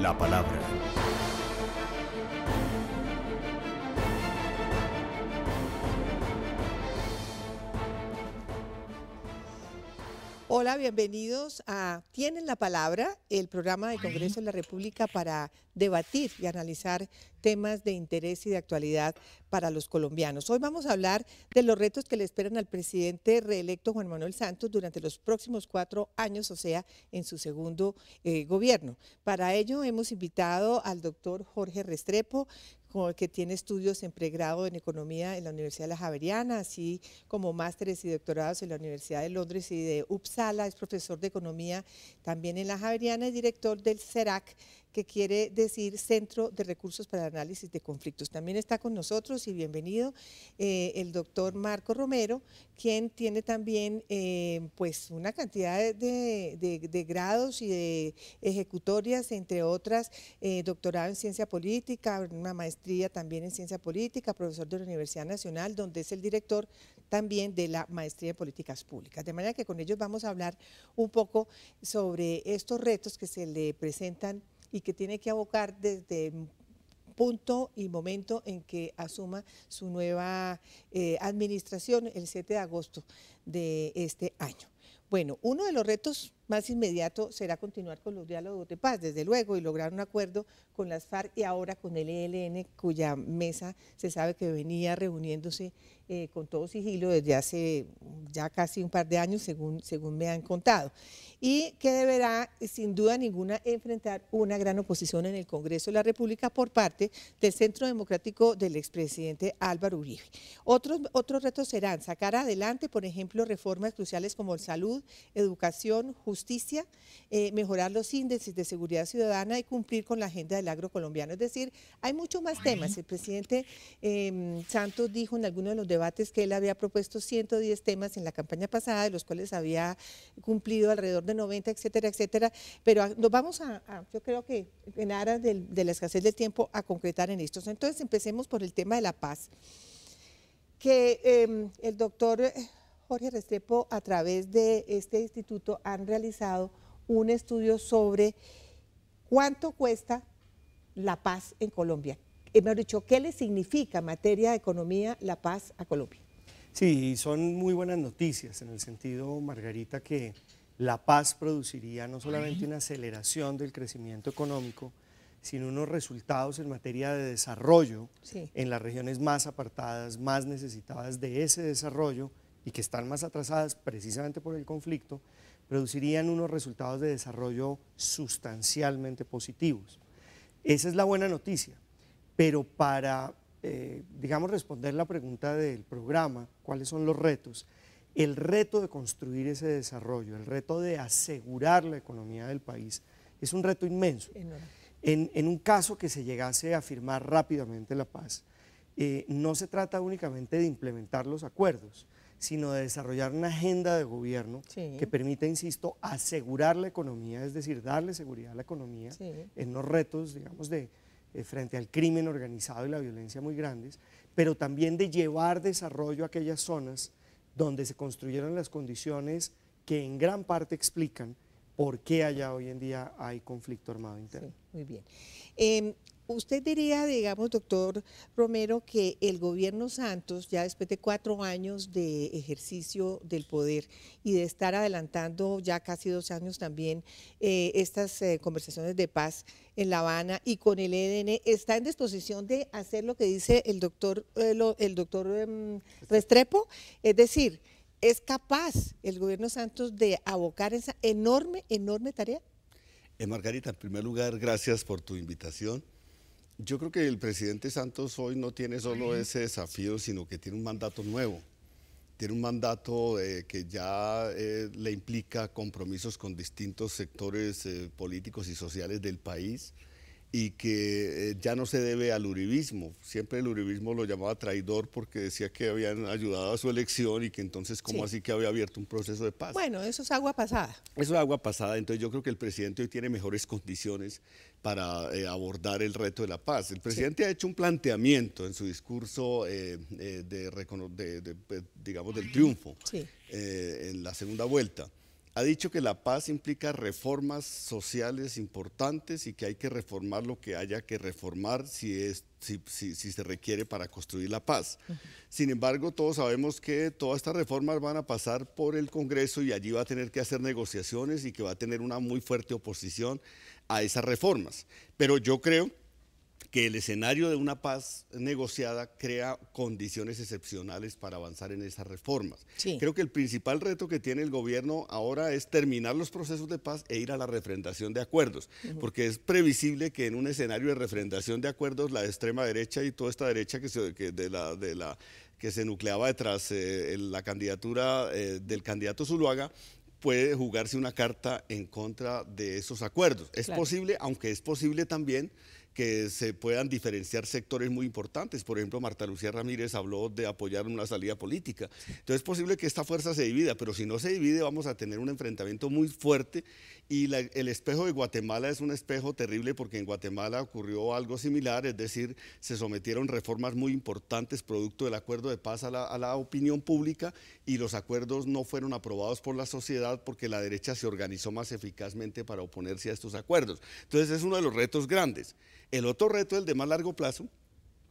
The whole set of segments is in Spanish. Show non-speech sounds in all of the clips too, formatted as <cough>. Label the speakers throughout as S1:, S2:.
S1: la palabra.
S2: Hola, bienvenidos a Tienen la Palabra, el programa de Congreso de la República para debatir y analizar temas de interés y de actualidad para los colombianos. Hoy vamos a hablar de los retos que le esperan al presidente reelecto Juan Manuel Santos durante los próximos cuatro años, o sea, en su segundo eh, gobierno. Para ello hemos invitado al doctor Jorge Restrepo, que tiene estudios en pregrado en economía en la Universidad de la Javeriana, así como másteres y doctorados en la Universidad de Londres y de Uppsala, es profesor de economía también en la Javeriana y director del CERAC, que quiere decir Centro de Recursos para el Análisis de Conflictos. También está con nosotros y bienvenido eh, el doctor Marco Romero, quien tiene también eh, pues una cantidad de, grados y de ejecutorias, entre otras, eh, doctorado en ciencia política, una maestría también en ciencia política, profesor de la Universidad Nacional, donde es el director también de la maestría en políticas públicas. De manera que con ellos vamos a hablar un poco sobre estos retos que se le presentan y que tiene que abocar desde punto y momento en que asuma su nueva eh, administración el 7 de agosto de este año. Bueno, uno de los retos más inmediato será continuar con los diálogos de paz, desde luego, y lograr un acuerdo con las FARC y ahora con el ELN, cuya mesa se sabe que venía reuniéndose eh, con todo sigilo desde hace ya casi un par de años, según, según me han contado, y que deberá, sin duda ninguna, enfrentar una gran oposición en el Congreso de la República por parte del Centro Democrático del expresidente Álvaro Uribe. Otros, otros retos serán sacar adelante, por ejemplo, reformas cruciales como salud, educación, justicia, justicia, eh, mejorar los índices de seguridad ciudadana y cumplir con la agenda del agro colombiano. Es decir, hay muchos más temas. El presidente em, Santos dijo en alguno de los debates que él había propuesto 110 temas en la campaña pasada, de los cuales había cumplido alrededor de 90, etcétera, etcétera. Pero ah, nos vamos a, yo creo que en aras de, la escasez del tiempo, a concretar en estos. Entonces, empecemos por el tema de la paz que em, el doctor Jorge Restrepo, a través de este instituto, han realizado un estudio sobre cuánto cuesta la paz en Colombia. Eh, Me dicho, ¿qué le significa en materia de economía la paz a Colombia?
S3: Sí, son muy buenas noticias en el sentido, Margarita, que la paz produciría no solamente una aceleración del crecimiento económico, sino unos resultados en materia de desarrollo en las regiones más apartadas, más necesitadas de ese desarrollo y que están más atrasadas precisamente por el conflicto, producirían unos resultados de desarrollo sustancialmente positivos. Esa es la buena noticia, pero para, eh, digamos, responder la pregunta del programa, ¿cuáles son los retos? El reto de construir ese desarrollo, el reto de asegurar la economía del país, es un reto inmenso. En, un caso que se llegase a firmar rápidamente la paz, eh, no se trata únicamente de implementar los acuerdos, sino de desarrollar una agenda de gobierno que permita, insisto, asegurar la economía, es decir, darle seguridad a la economía en los retos, digamos, de, eh, frente al crimen organizado y la violencia muy grandes, pero también de llevar desarrollo a aquellas zonas donde se construyeron las condiciones que en gran parte explican por qué allá hoy en día hay conflicto armado interno.
S2: muy bien. Em, ¿Usted diría, digamos, doctor Romero, que el gobierno Santos, ya después de cuatro años de ejercicio del poder y de estar adelantando ya casi dos años también eh, estas eh, conversaciones de paz en La Habana y con el EDN, está en disposición de hacer lo que dice el doctor, eh, el doctor em, Restrepo? Es decir, ¿Es capaz el gobierno Santos de abocar esa enorme, enorme tarea?
S1: Eh, Margarita, en primer lugar, gracias por tu invitación. Yo creo que el presidente Santos hoy no tiene solo ese desafío, sino que tiene un mandato nuevo. Tiene un mandato eh, que ya eh, le implica compromisos con distintos sectores políticos y sociales del país y que eh, ya no se debe al uribismo. Siempre el uribismo lo llamaba traidor porque decía que habían ayudado a su elección y que entonces cómo así que había abierto un proceso de paz. Bueno,
S2: eso es agua pasada.
S1: Eso es agua pasada, entonces yo creo que el presidente hoy tiene mejores condiciones para eh, abordar el reto de la paz. El presidente ha hecho un planteamiento en su discurso eh, de, pues, digamos, del triunfo en la segunda vuelta ha dicho que la paz implica reformas sociales importantes y que hay que reformar lo que haya que reformar si, es, si, se requiere para construir la paz. Sin embargo, todos sabemos que todas estas reformas van a pasar por el Congreso y allí va a tener que hacer negociaciones y que va a tener una muy fuerte oposición a esas reformas. Pero yo creo que el escenario de una paz negociada crea condiciones excepcionales para avanzar en esas reformas. Creo que el principal reto que tiene el gobierno ahora es terminar los procesos de paz e ir a la refrendación de acuerdos, porque es previsible que en un escenario de refrendación de acuerdos la extrema derecha y toda esta derecha que, se, de la, que se nucleaba detrás de eh, la candidatura eh, del candidato Zuluaga puede jugarse una carta en contra de esos acuerdos. Es posible, aunque es posible también que se puedan diferenciar sectores muy importantes. Por ejemplo, Marta Lucía Ramírez habló de apoyar una salida política. Entonces es posible que esta fuerza se divida, pero si no se divide vamos a tener un enfrentamiento muy fuerte y el espejo de Guatemala es un espejo terrible porque en Guatemala ocurrió algo similar, es decir, se sometieron reformas muy importantes producto del acuerdo de paz a la, a la opinión pública y los acuerdos no fueron aprobados por la sociedad porque la derecha se organizó más eficazmente para oponerse a estos acuerdos. Entonces es uno de los retos grandes. El otro reto, el de más largo plazo,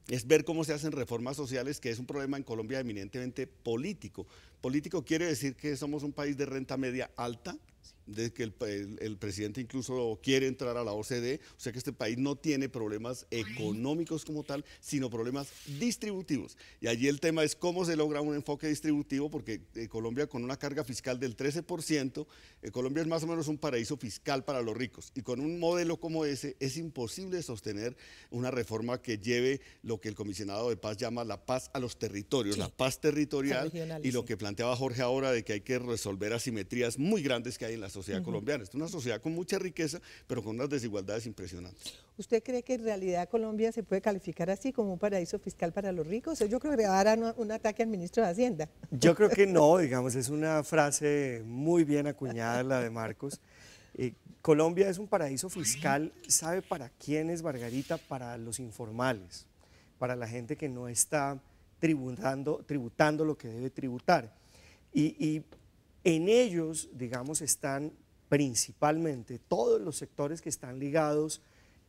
S1: es ver cómo se hacen reformas sociales, que es un problema en Colombia eminentemente político. Político quiere decir que somos un país de renta media alta, de que el, presidente incluso quiere entrar a la OCDE, o sea que este país no tiene problemas económicos como tal, sino problemas distributivos. Y allí el tema es cómo se logra un enfoque distributivo, porque eh, Colombia con una carga fiscal del 13%, eh, Colombia es más o menos un paraíso fiscal para los ricos, y con un modelo como ese es imposible sostener una reforma que lleve lo que el comisionado de paz llama la paz a los territorios, la paz territorial y lo que plantea planteaba Jorge ahora de que hay que resolver asimetrías muy grandes que hay en la sociedad colombiana. Es una sociedad con mucha riqueza, pero con unas desigualdades impresionantes.
S2: ¿Usted cree que en realidad Colombia se puede calificar así como un paraíso fiscal para los ricos? Yo creo que ahora un, un ataque al ministro de Hacienda.
S1: Yo creo que no, digamos, es
S3: una frase muy bien acuñada la de Marcos. Eh, Colombia es un paraíso fiscal, ¿sabe para quién es Margarita? Para los informales, para la gente que no está tributando, tributando lo que debe tributar. Y, en ellos, digamos, están principalmente todos los sectores que están ligados,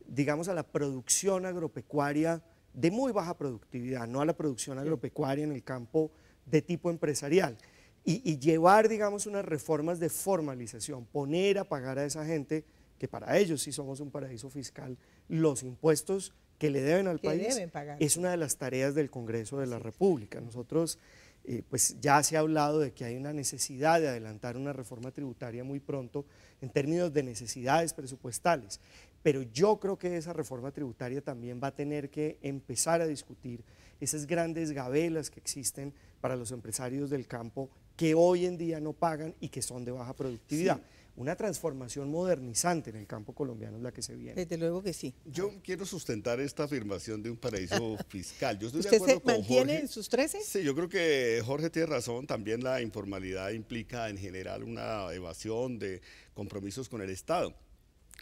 S3: digamos, a la producción agropecuaria de muy baja productividad, no a la producción agropecuaria en el campo de tipo empresarial. Y, y, llevar, digamos, unas reformas de formalización, poner a pagar a esa gente, que para ellos sí somos un paraíso fiscal, los impuestos que le deben al país es una de las tareas del Congreso de la República. Nosotros, eh, pues ya se ha hablado de que hay una necesidad de adelantar una reforma tributaria muy pronto en términos de necesidades presupuestales, pero yo creo que esa reforma tributaria también va a tener que empezar a discutir esas grandes gabelas que existen para los empresarios del campo que hoy en día no pagan y que son de baja productividad una transformación modernizante en el campo colombiano es la que se viene.
S1: Desde luego que sí. Yo quiero sustentar esta afirmación de un paraíso <laughs> fiscal. Yo estoy de acuerdo se con mantiene en sus 13? Sí, yo creo que Jorge tiene razón. También la informalidad implica en general una evasión de compromisos con el Estado.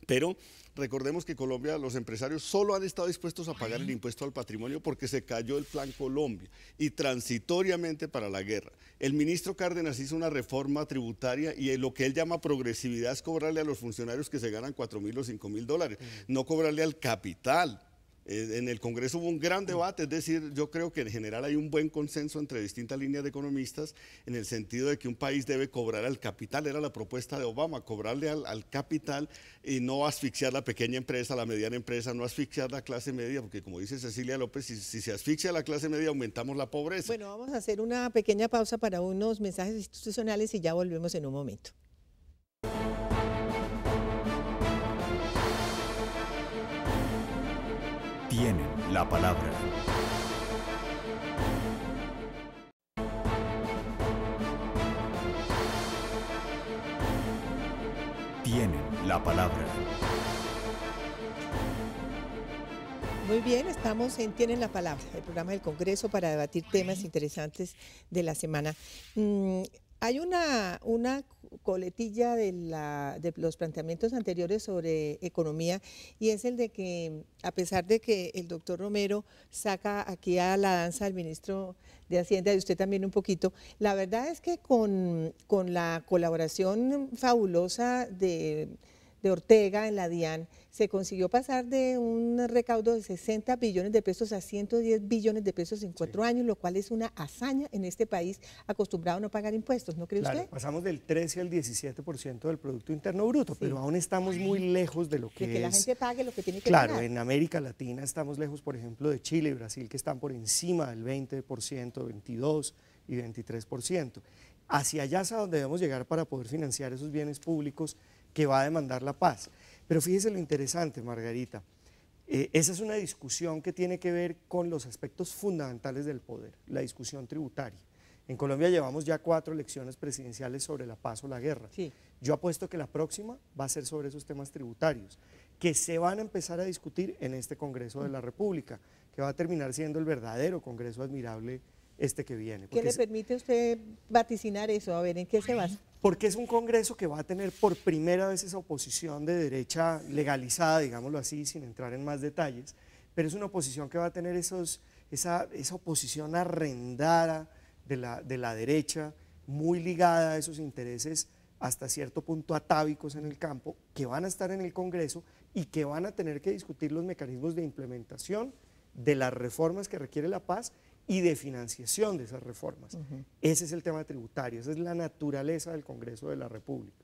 S1: Pero Recordemos que Colombia, los empresarios solo han estado dispuestos a pagar el impuesto al patrimonio porque se cayó el Plan Colombia y transitoriamente para la guerra. El ministro Cárdenas hizo una reforma tributaria y eh, lo que él llama progresividad es cobrarle a los funcionarios que se ganan 4 mil o 5 mil dólares, mm. no cobrarle al capital. Eh, en el Congreso hubo un gran debate, es decir, yo creo que en general hay un buen consenso entre distintas líneas de economistas en el sentido de que un país debe cobrar al capital, era la propuesta de Obama, cobrarle al, capital y no asfixiar la pequeña empresa, la mediana empresa, no asfixiar la clase media, porque como dice Cecilia López, si se asfixia la clase media aumentamos la pobreza. Bueno,
S2: vamos a hacer una pequeña pausa para unos mensajes institucionales y ya volvemos en un momento.
S1: tienen la palabra. Tienen la palabra.
S2: Muy bien, estamos en Tienen la Palabra, el programa del Congreso para debatir temas interesantes de la semana. Mm, hay una, una coletilla de, la, de, los planteamientos anteriores sobre economía y es el de que a pesar de que el doctor Romero saca aquí a la danza al ministro de Hacienda y usted también un poquito, la verdad es que con, con la colaboración fabulosa de de Ortega en la DIAN, se consiguió pasar de un recaudo de 60 billones de pesos a 110 billones de pesos en cuatro años, lo cual es una hazaña en este país acostumbrado a no pagar impuestos, ¿no cree usted?
S3: Pasamos del 13 al 17% del Producto Interno Bruto, pero aún estamos muy lejos de lo que, que la gente
S2: pague lo que tiene que claro, pagar. Claro,
S3: en América Latina estamos lejos, por ejemplo, de Chile y Brasil, que están por encima del 20%, 22% y 23%. Hacia allá es a donde debemos llegar para poder financiar esos bienes públicos que va a demandar la paz. Pero fíjese lo interesante, Margarita. Eh, esa es una discusión que tiene que ver con los aspectos fundamentales del poder, la discusión tributaria. En Colombia llevamos ya cuatro elecciones presidenciales sobre la paz o la guerra. Yo apuesto que la próxima va a ser sobre esos temas tributarios, que se van a empezar a discutir en este Congreso de la República, que va a terminar siendo el verdadero Congreso admirable este que viene. ¿Qué le
S2: permite usted vaticinar eso? A ver, ¿en qué se basa?
S3: Porque es un Congreso que va a tener por primera vez esa oposición de derecha legalizada, digámoslo así, sin entrar en más detalles, pero es una oposición que va a tener esos, esa, esa oposición arrendada de la, de la derecha, muy ligada a esos intereses hasta cierto punto atávicos en el campo, que van a estar en el Congreso y que van a tener que discutir los mecanismos de implementación de las reformas que requiere la paz y de financiación de esas reformas. Ese es el tema tributario, esa es la naturaleza del Congreso de la República.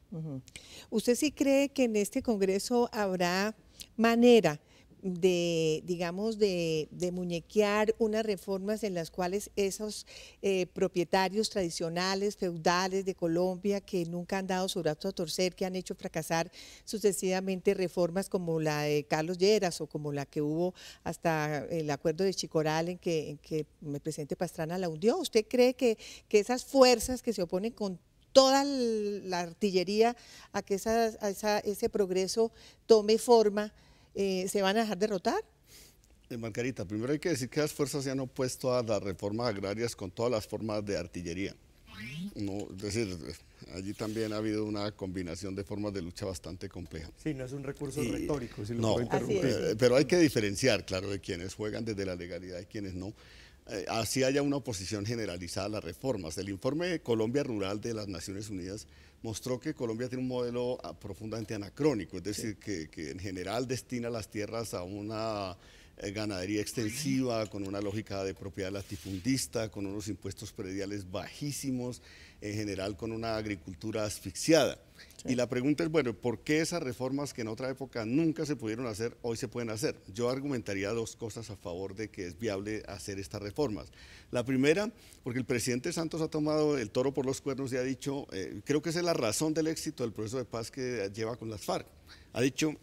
S2: ¿Usted sí cree que en este Congreso habrá manera de, digamos, de, muñequear unas reformas en las cuales esos eh, propietarios tradicionales, feudales de Colombia, que nunca han dado su brazo a torcer, que han hecho fracasar sucesivamente reformas como la de Carlos Lleras o como la que hubo hasta el acuerdo de Chicoral en que, en que el presidente Pastrana la hundió. ¿Usted cree que, esas fuerzas que se oponen con toda la artillería a que esa, ese progreso tome forma, eh, ¿se van a dejar derrotar?
S1: Eh, Margarita, primero hay que decir que las fuerzas se han opuesto a las reformas agrarias con todas las formas de artillería. No, decir, allí también ha habido una combinación de formas de lucha bastante compleja. Sí, no es un recurso retórico, si no, eh, Pero hay que diferenciar, claro, de quienes juegan desde la legalidad y quienes no. Eh, así haya una oposición generalizada a las reformas. El informe Colombia Rural de las Naciones Unidas mostró que Colombia tiene un modelo ah, profundamente anacrónico, es decir, que, en general destina las tierras a una eh, ganadería extensiva, con una lógica de propiedad latifundista, con unos impuestos prediales bajísimos, en general con una agricultura asfixiada. Y la pregunta es, bueno, ¿por qué esas reformas que en otra época nunca se pudieron hacer, hoy se pueden hacer? Yo argumentaría dos cosas a favor de que es viable hacer estas reformas. La primera, porque el presidente Santos ha tomado el toro por los cuernos y ha dicho, eh, creo que esa es la razón del éxito del proceso de paz que lleva con las FARC. Ha dicho,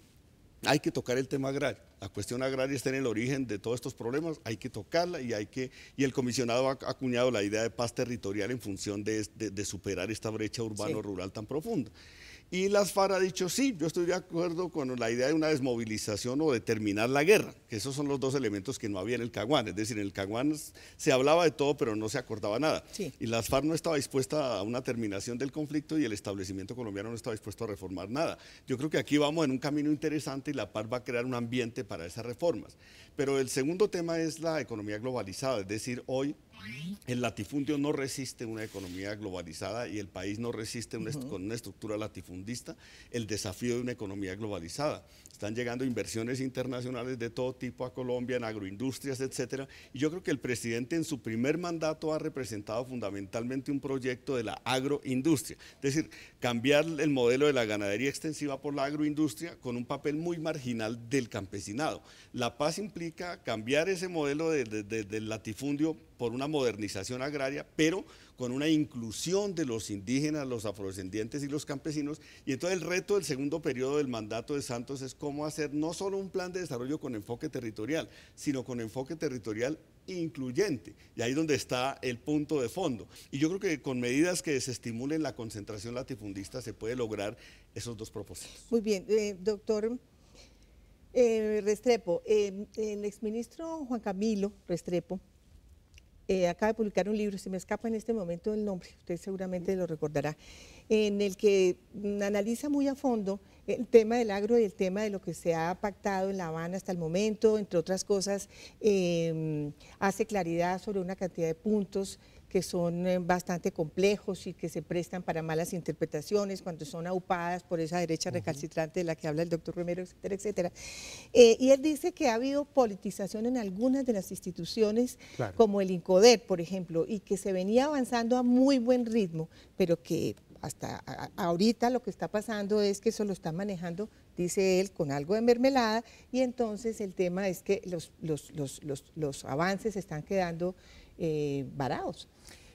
S1: hay que tocar el tema agrario. La cuestión agraria está en el origen de todos estos problemas, hay que tocarla y hay que y el comisionado ha acuñado la idea de paz territorial en función de, superar esta brecha urbano-rural tan profunda. Y las FARC ha dicho, sí, yo estoy de acuerdo con la idea de una desmovilización o de terminar la guerra, que esos son los dos elementos que no había en el Caguán. Es decir, en el Caguán se hablaba de todo, pero no se acordaba nada. Y las FARC no estaba dispuesta a una terminación del conflicto y el establecimiento colombiano no estaba dispuesto a reformar nada. Yo creo que aquí vamos en un camino interesante y la paz va a crear un ambiente para esas reformas. Pero el segundo tema es la economía globalizada, es decir, hoy el latifundio no resiste una economía globalizada y el país no resiste con una estructura latifundista el desafío de una economía globalizada. Están llegando inversiones internacionales de todo tipo a Colombia, en agroindustrias, etcétera. Y yo creo que el presidente en su primer mandato ha representado fundamentalmente un proyecto de la agroindustria. Es decir, cambiar el modelo de la ganadería extensiva por la agroindustria con un papel muy marginal del campesinado. La paz implica cambiar ese modelo del latifundio por una modernización agraria, pero con una inclusión de los indígenas, los afrodescendientes y los campesinos. Y entonces el reto del segundo periodo del mandato de Santos es cómo hacer no solo un plan de desarrollo con enfoque territorial, sino con enfoque territorial incluyente. Y ahí donde está el punto de fondo. Y yo creo que con medidas que desestimulen la concentración latifundista se puede lograr esos dos propósitos.
S2: Muy bien, eh, doctor eh, Restrepo, eh, el exministro Juan Camilo Restrepo eh, acaba de publicar un libro, Si me escapa en este momento el nombre, usted seguramente lo recordará, en el que analiza muy a fondo el tema del agro y el tema de lo que se ha pactado en La Habana hasta el momento, entre otras cosas, eh, hace claridad sobre una cantidad de puntos que son eh, bastante complejos y que se prestan para malas interpretaciones cuando son aupadas por esa derecha recalcitrante de la que habla el doctor Romero, etcétera, etcétera. Eh, y él dice que ha habido politización en algunas de las instituciones, como el INCODER, por ejemplo, y que se venía avanzando a muy buen ritmo, pero que hasta ahorita lo que está pasando es que eso lo está manejando, dice él, con algo de mermelada, y entonces el tema es que los, los, los, los avances están quedando eh, varados.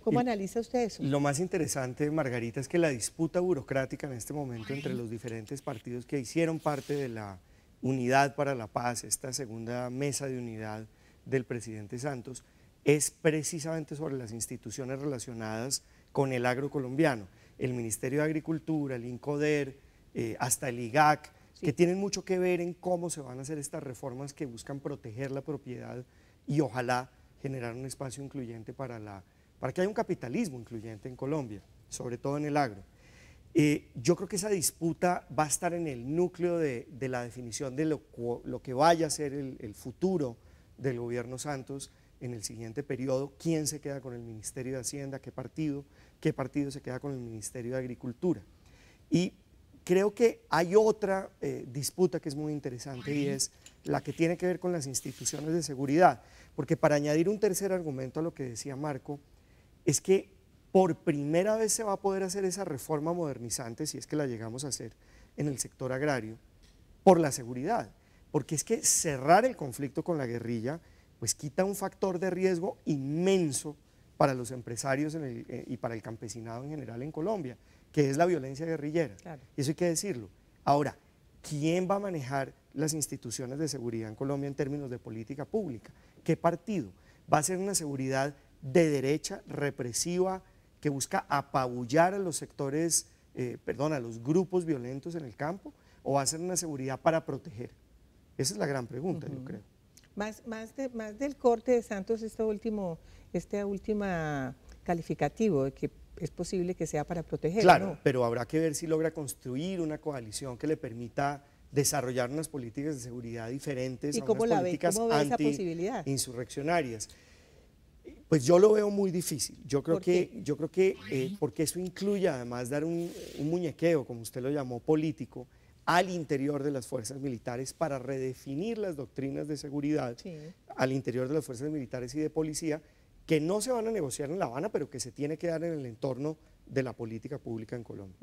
S2: ¿Cómo analiza usted eso? Lo
S3: más interesante, Margarita, es que la disputa burocrática en este momento entre los diferentes partidos que hicieron parte de la Unidad para la Paz, esta segunda mesa de unidad del presidente Santos, es precisamente sobre las instituciones relacionadas con el agro colombiano. El Ministerio de Agricultura, el INCODER, eh, hasta el IGAC, que tienen mucho que ver en cómo se van a hacer estas reformas que buscan proteger la propiedad y ojalá generar un espacio incluyente para, que haya un capitalismo incluyente en Colombia, sobre todo en el agro. Eh, yo creo que esa disputa va a estar en el núcleo de, la definición de lo, lo, que vaya a ser el, futuro del gobierno Santos en el siguiente periodo, quién se queda con el Ministerio de Hacienda, qué partido, qué partido se queda con el Ministerio de Agricultura. Y creo que hay otra eh, disputa que es muy interesante y es la que tiene que ver con las instituciones de seguridad. Porque para añadir un tercer argumento a lo que decía Marco, es que por primera vez se va a poder hacer esa reforma modernizante, si es que la llegamos a hacer en el sector agrario, por la seguridad. Porque es que cerrar el conflicto con la guerrilla, pues quita un factor de riesgo inmenso para los empresarios eh, y para el campesinado en general en Colombia, que es la violencia guerrillera. Eso hay que decirlo. Ahora, ¿quién va a manejar las instituciones de seguridad en Colombia en términos de política pública? qué partido. Va a ser una seguridad de derecha, represiva, que busca apabullar a los sectores, eh, perdón, a los grupos violentos en el campo, o va a ser una seguridad para proteger. Esa es la gran
S2: pregunta, yo creo. Más, más, del corte de Santos, este último, este última calificativo de que es posible que sea para proteger. Claro,
S3: pero habrá que ver si logra construir una coalición que le permita desarrollar unas políticas de seguridad diferentes ¿Y a cómo unas políticas anti insurreccionarias. Pues yo lo veo muy difícil. Yo creo que, yo creo que eh, porque eso incluye además dar un, muñequeo, como usted lo llamó, político, al interior de las fuerzas militares para redefinir las doctrinas de seguridad al interior de las fuerzas militares y de policía que no se van a negociar en La Habana, pero que se tiene que dar en el entorno de la política pública en Colombia.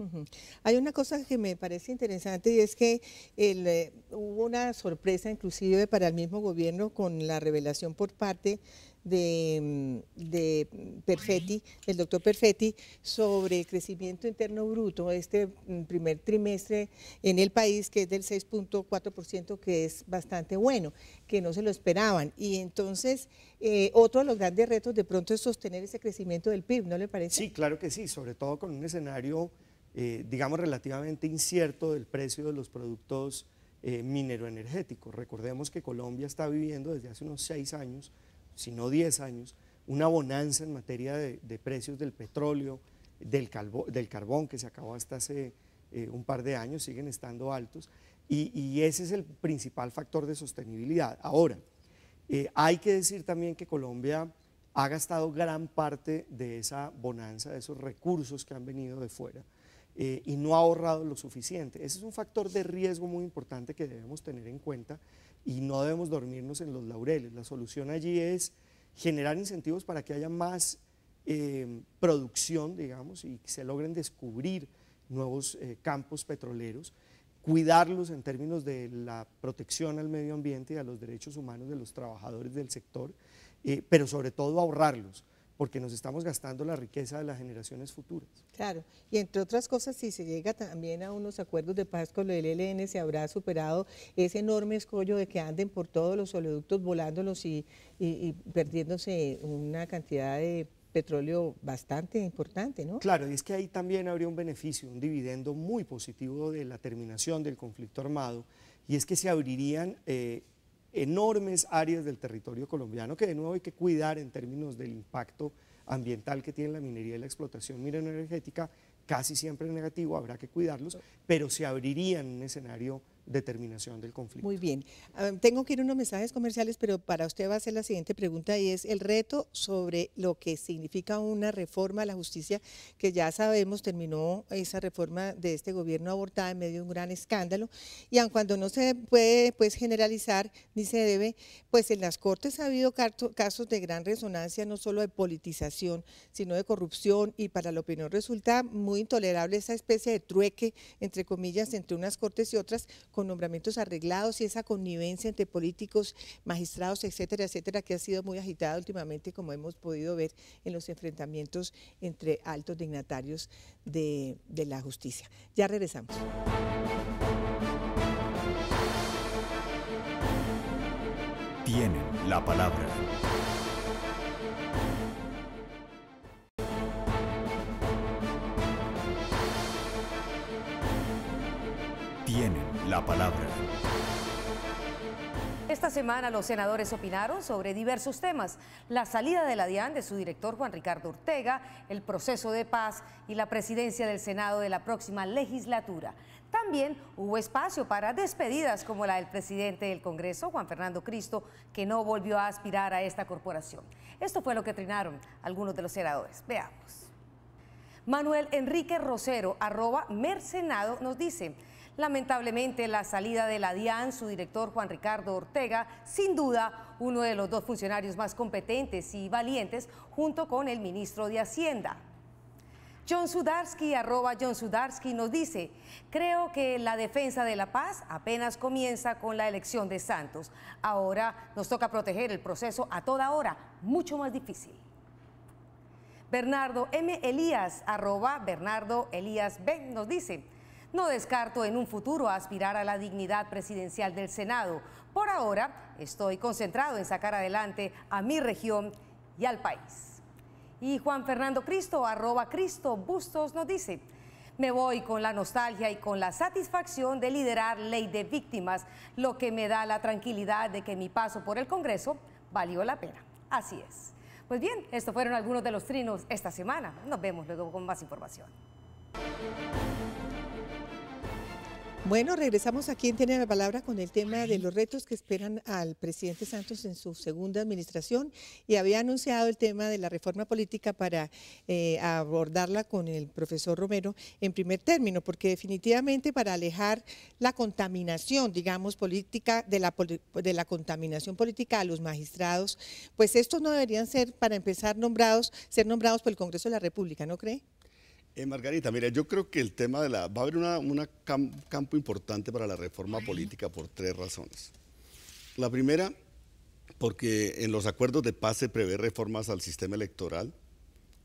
S2: Hay una cosa que me parece interesante y es que eh, hubo una sorpresa inclusive para el mismo gobierno con la revelación por parte Mm, de, Perfetti, del doctor Perfetti, sobre crecimiento interno bruto este mm, primer trimestre en el país, que es del 6.4%, que es bastante bueno, que no se lo esperaban. Y entonces, eh, otro de los grandes retos de pronto es sostener ese crecimiento del PIB, ¿no le
S3: parece? Sí, claro que sí, sobre todo con un escenario, eh, digamos, relativamente incierto del precio de los productos eh, minero-energéticos. Recordemos que Colombia está viviendo desde hace unos seis años si no 10 años, una bonanza en materia de, precios del petróleo, del, carbón que se acabó hasta hace eh, un par de años, siguen estando altos, y, ese es el principal factor de sostenibilidad. Ahora, eh, hay que decir también que Colombia ha gastado gran parte de esa bonanza, de esos recursos que han venido de fuera. Eh, y no ha ahorrado lo suficiente. Ese es un factor de riesgo muy importante que debemos tener en cuenta y no debemos dormirnos en los laureles. La solución allí es generar incentivos para que haya más eh, producción, digamos, y que se logren descubrir nuevos eh, campos petroleros, cuidarlos en términos de la protección al medio ambiente y a los derechos humanos de los trabajadores del sector, eh, pero sobre todo ahorrarlos porque
S2: nos estamos gastando la riqueza de las generaciones futuras. Claro, y entre otras cosas, si se llega también a unos acuerdos de paz con el ELN, se habrá superado ese enorme escollo de que anden por todos los oleoductos volándolos y, perdiéndose una cantidad de petróleo bastante importante, ¿no? Claro, y es que ahí también habría un
S3: beneficio, un dividendo muy positivo de la terminación del conflicto armado, y es que se abrirían eh, enormes áreas del territorio colombiano que de nuevo hay que cuidar en términos del impacto ambiental que tiene la minería y la explotación minera energética, casi siempre negativo, habrá que cuidarlos, pero se abrirían un escenario determinación del conflicto.
S2: Muy bien. Ah, tengo que ir a unos mensajes comerciales, pero para usted va a ser la siguiente pregunta y es el reto sobre lo que significa una reforma a la justicia, que ya sabemos terminó esa reforma de este gobierno abortada en medio de un gran escándalo. Y aun cuando no se puede pues, generalizar ni se debe, pues en las Cortes ha habido casos de gran resonancia, no solo de politización, sino de corrupción y para la opinión resulta muy intolerable esa especie de trueque, entre comillas, entre unas Cortes y otras con nombramientos arreglados y esa connivencia entre políticos, magistrados, etcétera, etcétera, que ha sido muy agitada últimamente, como hemos podido ver en los enfrentamientos entre altos dignatarios de, la justicia. Ya regresamos.
S1: Tienen la palabra. palabra.
S4: Esta semana los senadores opinaron sobre diversos temas, la salida de la DIAN de su director Juan Ricardo Ortega, el proceso de paz y la presidencia del Senado de la próxima legislatura. También hubo espacio para despedidas como la del presidente del Congreso, Juan Fernando Cristo, que no volvió a aspirar a esta corporación. Esto fue lo que trinaron algunos de los senadores. Veamos. Manuel Enrique Rosero, arroba Mercenado, nos dice... Lamentablemente, la salida de la DIAN, su director Juan Ricardo Ortega, sin duda uno de los dos funcionarios más competentes y valientes, junto con el ministro de Hacienda. John Sudarsky, arroba John Sudarsky, nos dice, creo que la defensa de la paz apenas comienza con la elección de Santos. Ahora nos toca proteger el proceso a toda hora, mucho más difícil. Bernardo M. Elías, arroba Bernardo Elías B, nos dice, no descarto en un futuro aspirar a la dignidad presidencial del Senado. Por ahora estoy concentrado en sacar adelante a mi región y al país. Y Juan Fernando Cristo, arroba Cristo Bustos, nos dice, me voy con la nostalgia y con la satisfacción de liderar ley de víctimas, lo que me da la tranquilidad de que mi paso por el Congreso valió la pena. Así es. Pues bien, estos fueron algunos de los trinos esta semana. Nos vemos luego con más información.
S2: Bueno, regresamos aquí en Tiene la Palabra con el tema de los retos que esperan al presidente Santos en su segunda administración y había anunciado el tema de la reforma política para eh, abordarla con el profesor Romero en primer término, porque definitivamente para alejar la contaminación, digamos, política, de la, de la contaminación política a los magistrados, pues estos no deberían ser, para empezar, nombrados, ser nombrados por el Congreso de la República, ¿no cree?
S1: Eh, Margarita, mira, yo creo que el tema de la... Va a haber un campo importante para la reforma política por tres razones. La primera, porque en los acuerdos de paz se prevé reformas al sistema electoral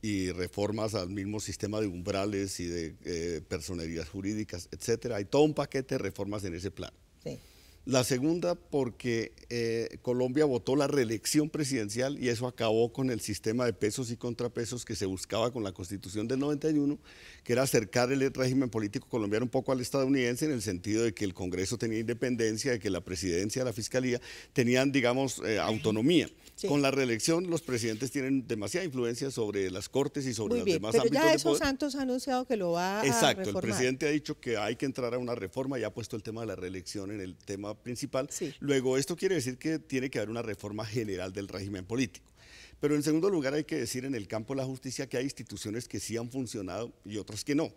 S1: y reformas al mismo sistema de umbrales y de eh, personerías jurídicas, etcétera. Hay todo un paquete de reformas en ese plan. Sí. La segunda porque eh, Colombia votó la reelección presidencial y eso acabó con el sistema de pesos y contrapesos que se buscaba con la constitución del 91, que era acercar el régimen político colombiano un poco al estadounidense en el sentido de que el Congreso tenía independencia, de que la presidencia, la fiscalía tenían, digamos, eh, autonomía. Con la reelección los presidentes tienen demasiada influencia sobre las cortes y sobre demás pero Ya Santos
S2: ha anunciado que lo va a Exacto, el presidente
S1: ha dicho que hay que entrar a una reforma y ha puesto el tema de la reelección en el tema principal. Luego, esto quiere decir que tiene que haber una reforma general del régimen político. Pero en segundo lugar hay que decir en el campo de la justicia que hay instituciones que sí han funcionado y otras que no.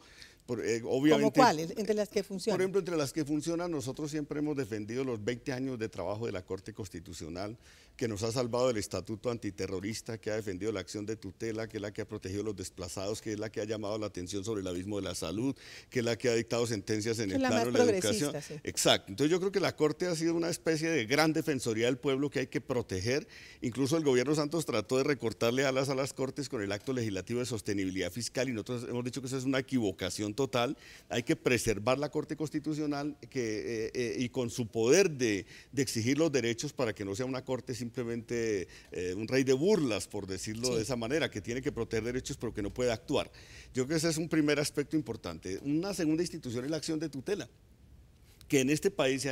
S1: Eh, obviamente, cuáles? ¿Entre las que funcionan? Por ejemplo, entre las que funcionan, nosotros siempre hemos defendido los 20 años de trabajo de la Corte Constitucional, que nos ha salvado el Estatuto Antiterrorista, que ha defendido la acción de tutela, que es la que ha protegido a los desplazados, que es la que ha llamado la atención sobre el abismo de la salud, que es la que ha dictado sentencias en el plano de la educación. Exacto. Entonces yo creo que la Corte ha sido una especie de gran defensoría del pueblo que hay que proteger. Incluso el gobierno Santos trató de recortarle alas a las Cortes con el acto legislativo de sostenibilidad fiscal y nosotros hemos dicho que eso es una equivocación total total, hay que preservar la Corte Constitucional eh, eh, y con su poder de, exigir los derechos para que no sea una Corte simplemente eh, un rey de burlas, por decirlo de esa manera, que tiene que proteger derechos pero que no puede actuar. Yo creo que ese es un primer aspecto importante. Una segunda institución es la acción de tutela que en este país se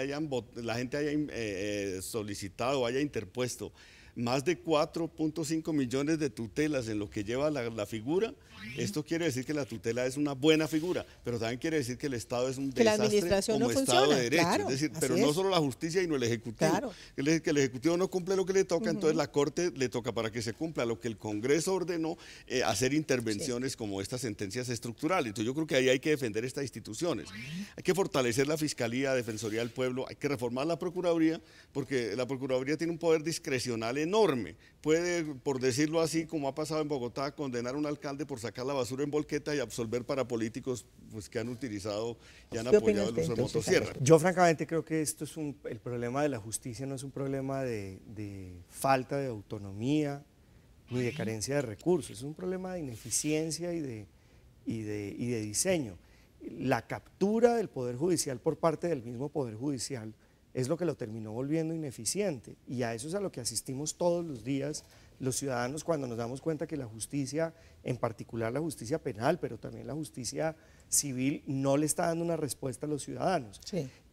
S1: la gente haya solicitado, haya interpuesto más de 4.5 millones de tutelas en lo que lleva la, figura. Esto quiere decir que la tutela es una buena figura, pero también quiere decir que el Estado es un desastre como Estado de Derecho. es decir, pero no solo la justicia, y no el Ejecutivo. Claro. que el Ejecutivo no cumple lo que le toca, entonces la Corte le toca para que se cumpla lo que el Congreso ordenó, eh, hacer intervenciones como estas sentencias estructurales. Entonces yo creo que ahí hay que defender estas instituciones. Hay que fortalecer la Fiscalía, Defensoría del Pueblo, hay que reformar la Procuraduría, porque la Procuraduría tiene un poder discrecional enorme. Puede, por decirlo así, como ha pasado en Bogotá, condenar a un alcalde por sacar la basura en volqueta y absolver para políticos pues, que han utilizado y han apoyado el uso de este motosierra. Yo
S3: francamente creo que esto es un, el problema de la justicia no es un problema de, de falta de autonomía ni de carencia de recursos, es un problema de ineficiencia y de, y de, y de diseño. La captura del Poder Judicial por parte del mismo Poder Judicial es lo que lo terminó volviendo ineficiente. Y a eso es a lo que asistimos todos los días los ciudadanos cuando nos damos cuenta que la justicia, en particular la justicia penal, pero también la justicia civil, no le está dando una respuesta a los ciudadanos.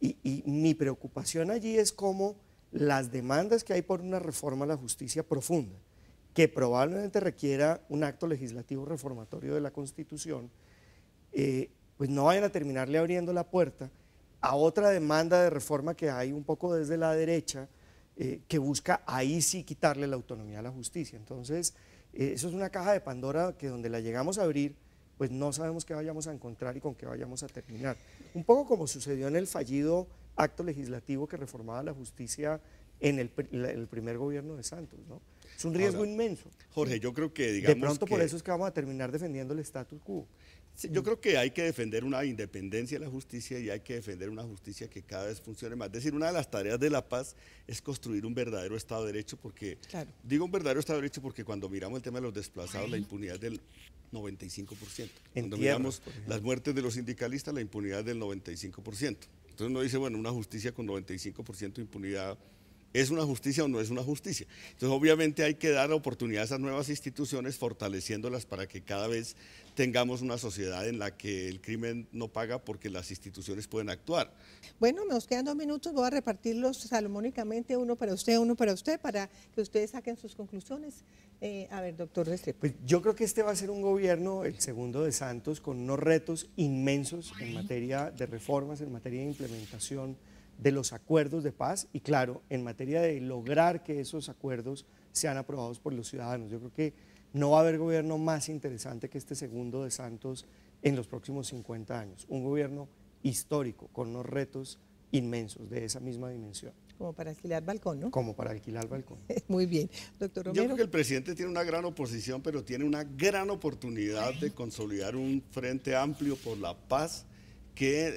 S3: Y, mi preocupación allí es cómo las demandas que hay por una reforma a la justicia profunda, que probablemente requiera un acto legislativo reformatorio de la Constitución, eh, pues no vayan a terminarle abriendo la puerta a otra demanda de reforma que hay un poco desde la derecha, eh, que busca ahí sí quitarle la autonomía a la justicia. Entonces, eh, eso es una caja de Pandora que donde la llegamos a abrir, pues no sabemos qué vayamos a encontrar y con qué vayamos a terminar. Un poco como sucedió en el fallido acto legislativo que reformaba la justicia en el, primer gobierno de Santos, ¿no? Es un riesgo inmenso. Jorge, yo
S1: creo que digamos De pronto por eso es
S3: que vamos a terminar defendiendo el status quo
S1: yo creo que hay que defender una independencia de la justicia y hay que defender una justicia que cada vez funcione más. Es decir, una de las tareas de la paz es construir un verdadero Estado de Derecho, porque digo un verdadero Estado de Derecho porque cuando miramos el tema de los desplazados, la impunidad es del 95%. cuando miramos las muertes de los sindicalistas, la impunidad es del 95%. Entonces uno dice, bueno, una justicia con 95% de impunidad ¿Es una justicia o no es una justicia? Entonces, obviamente hay que dar oportunidades a nuevas instituciones, fortaleciéndolas para que cada vez tengamos una sociedad en la que el crimen no paga porque las instituciones pueden actuar.
S2: Bueno, nos quedan dos minutos, voy a repartirlos salomónicamente, uno para usted, uno para usted, para que ustedes saquen sus conclusiones. Eh, a ver,
S3: doctor Restrepo. Pues yo creo que este va a ser un gobierno, el segundo de Santos, con unos retos inmensos en materia de reformas, en materia de implementación de los acuerdos de paz y claro, en materia de lograr que esos acuerdos sean aprobados por los ciudadanos. Yo creo que no va a haber gobierno más interesante que este segundo de Santos en los próximos 50 años. Un gobierno histórico, con unos retos inmensos de esa misma dimensión.
S2: Como para alquilar balcón, ¿no? Como para alquilar balcón. <laughs> Muy bien. Doctor Romero. Yo
S1: creo que el presidente tiene una gran oposición, pero tiene una gran oportunidad de consolidar un frente amplio por la paz que eh,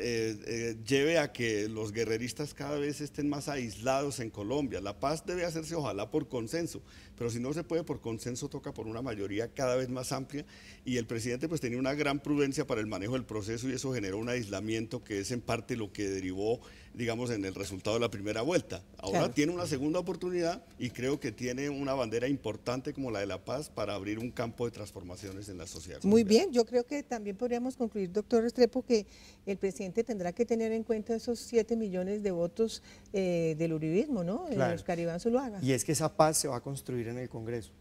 S1: eh, lleve a que los guerreristas cada vez estén más aislados en Colombia. La paz debe hacerse ojalá por consenso, pero si no se puede por consenso, toca por una mayoría cada vez más amplia y el presidente pues tenía una gran prudencia para el manejo del proceso y eso generó un aislamiento que es en parte lo que derivó, digamos, en el resultado de la primera vuelta. Ahora tiene una segunda oportunidad y creo que tiene una bandera importante como la de la paz para abrir un campo de transformaciones en la sociedad. Muy bien,
S2: yo creo que también podríamos concluir, doctor Estrepo, que el presidente tendrá que tener en cuenta esos 7 millones de votos eh, del uribismo, ¿no? los los lo Zuluaga. Y
S3: es que esa paz se va a construir en el Congreso,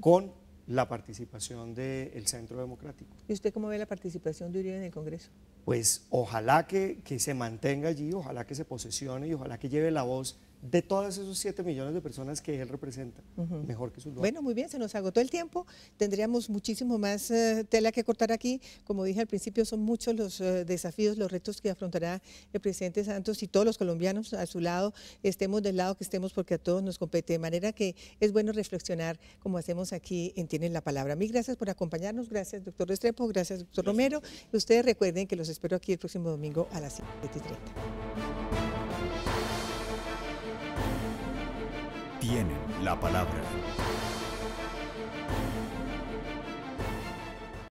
S3: con la participación del Centro Democrático.
S2: ¿Y usted cómo ve la participación de Uribe en el Congreso?
S3: Pues ojalá que, que se mantenga allí, ojalá que se posesione y ojalá que lleve la voz de todas esos siete millones de personas que él representa, mejor que su lugar. Bueno,
S2: muy bien, se nos agotó el tiempo, tendríamos muchísimo más eh, tela que cortar aquí, como dije al principio, son muchos los eh, desafíos, los retos que afrontará el presidente Santos y todos los colombianos a su lado, estemos del lado que estemos porque a todos nos compete, de manera que es bueno reflexionar como hacemos aquí en Tienen la Palabra. Mil gracias por acompañarnos, gracias doctor Restrepo, gracias doctor Romero, y ustedes recuerden que los espero aquí el próximo domingo a las 7.30.
S1: tienen la palabra.